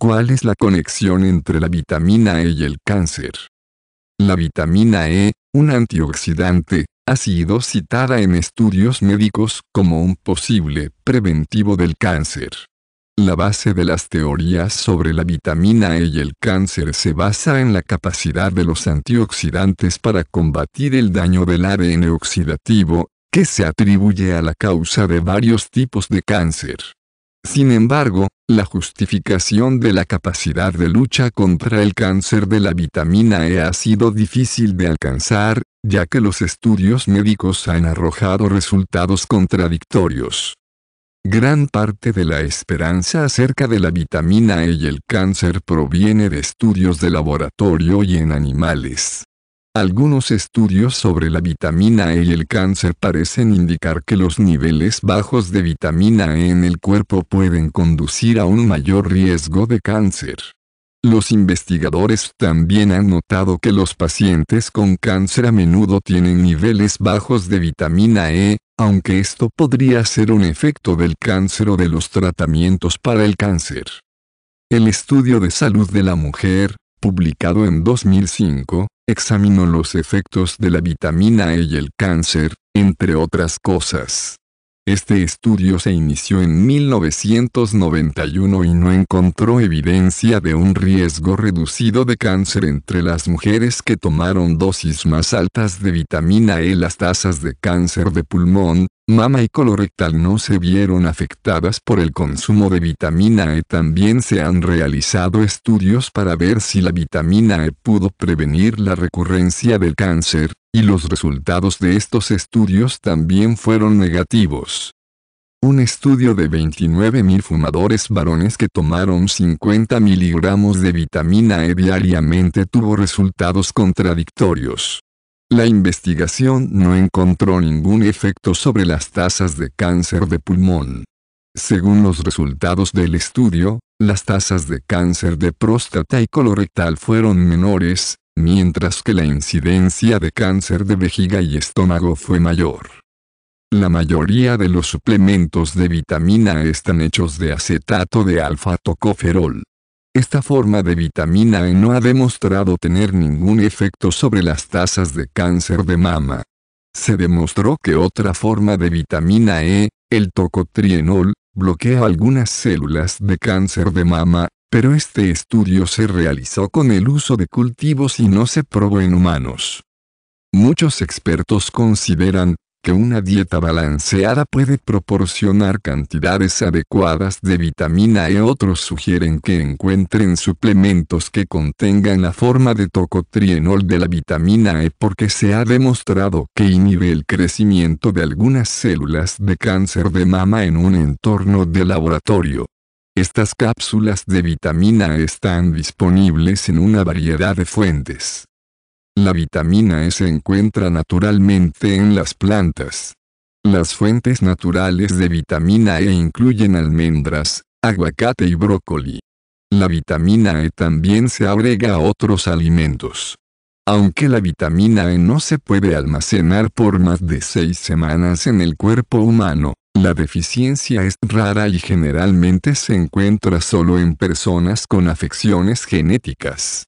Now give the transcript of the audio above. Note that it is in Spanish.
¿Cuál es la conexión entre la vitamina E y el cáncer? La vitamina E, un antioxidante, ha sido citada en estudios médicos como un posible preventivo del cáncer. La base de las teorías sobre la vitamina E y el cáncer se basa en la capacidad de los antioxidantes para combatir el daño del ADN oxidativo, que se atribuye a la causa de varios tipos de cáncer. Sin embargo, la justificación de la capacidad de lucha contra el cáncer de la vitamina E ha sido difícil de alcanzar, ya que los estudios médicos han arrojado resultados contradictorios. Gran parte de la esperanza acerca de la vitamina E y el cáncer proviene de estudios de laboratorio y en animales. Algunos estudios sobre la vitamina E y el cáncer parecen indicar que los niveles bajos de vitamina E en el cuerpo pueden conducir a un mayor riesgo de cáncer. Los investigadores también han notado que los pacientes con cáncer a menudo tienen niveles bajos de vitamina E, aunque esto podría ser un efecto del cáncer o de los tratamientos para el cáncer. El estudio de salud de la mujer, publicado en 2005, examinó los efectos de la vitamina E y el cáncer, entre otras cosas. Este estudio se inició en 1991 y no encontró evidencia de un riesgo reducido de cáncer entre las mujeres que tomaron dosis más altas de vitamina E. Las tasas de cáncer de pulmón, mama y colorectal no se vieron afectadas por el consumo de vitamina E. También se han realizado estudios para ver si la vitamina E pudo prevenir la recurrencia del cáncer, y los resultados de estos estudios también fueron negativos. Un estudio de 29.000 fumadores varones que tomaron 50 miligramos de vitamina E diariamente tuvo resultados contradictorios. La investigación no encontró ningún efecto sobre las tasas de cáncer de pulmón. Según los resultados del estudio, las tasas de cáncer de próstata y colorectal fueron menores, mientras que la incidencia de cáncer de vejiga y estómago fue mayor. La mayoría de los suplementos de vitamina E están hechos de acetato de alfa-tocoferol. Esta forma de vitamina E no ha demostrado tener ningún efecto sobre las tasas de cáncer de mama. Se demostró que otra forma de vitamina E, el tocotrienol, bloquea algunas células de cáncer de mama, pero este estudio se realizó con el uso de cultivos y no se probó en humanos. Muchos expertos consideran que una dieta balanceada puede proporcionar cantidades adecuadas de vitamina E. Otros sugieren que encuentren suplementos que contengan la forma de tocotrienol de la vitamina E porque se ha demostrado que inhibe el crecimiento de algunas células de cáncer de mama en un entorno de laboratorio. Estas cápsulas de vitamina E están disponibles en una variedad de fuentes. La vitamina E se encuentra naturalmente en las plantas. Las fuentes naturales de vitamina E incluyen almendras, aguacate y brócoli. La vitamina E también se agrega a otros alimentos. Aunque la vitamina E no se puede almacenar por más de seis semanas en el cuerpo humano, la deficiencia es rara y generalmente se encuentra solo en personas con afecciones genéticas.